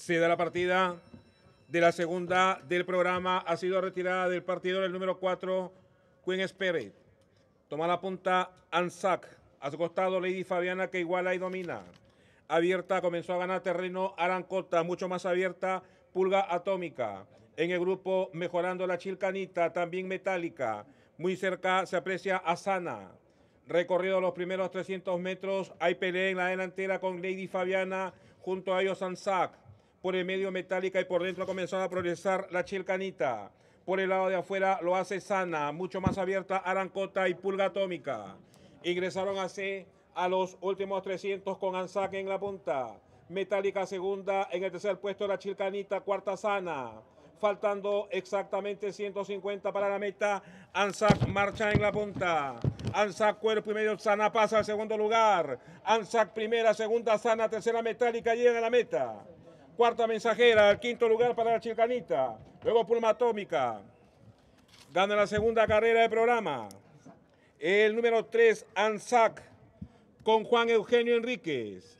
se da la partida de la segunda del programa. Ha sido retirada del partido el número 4, Queen Spirit. Toma la punta Anzac. A su costado, Lady Fabiana, que iguala y domina. Abierta, comenzó a ganar terreno Arancota, mucho más abierta, Pulga Atómica. En el grupo, mejorando la Chilcanita, también metálica. Muy cerca se aprecia Asana. Recorrido los primeros 300 metros, hay pelea en la delantera con Lady Fabiana, junto a ellos Anzac. Por el medio metálica y por dentro ha comenzado a progresar la chilcanita. Por el lado de afuera lo hace Sana, mucho más abierta Arancota y Pulga Atómica. Ingresaron así a los últimos 300 con Anzac en la punta. Metálica segunda, en el tercer puesto la Chilcanita, cuarta Sana. Faltando exactamente 150 para la meta, Anzac marcha en la punta. Anzac cuerpo y medio, Sana pasa al segundo lugar. Anzac primera, segunda Sana, tercera Metálica, llega a la meta. Cuarta Mensajera, el quinto lugar para la Chilcanita. Luego Pulma Atómica. Gana la segunda carrera del programa. El número tres, ANSAC, con Juan Eugenio Enríquez.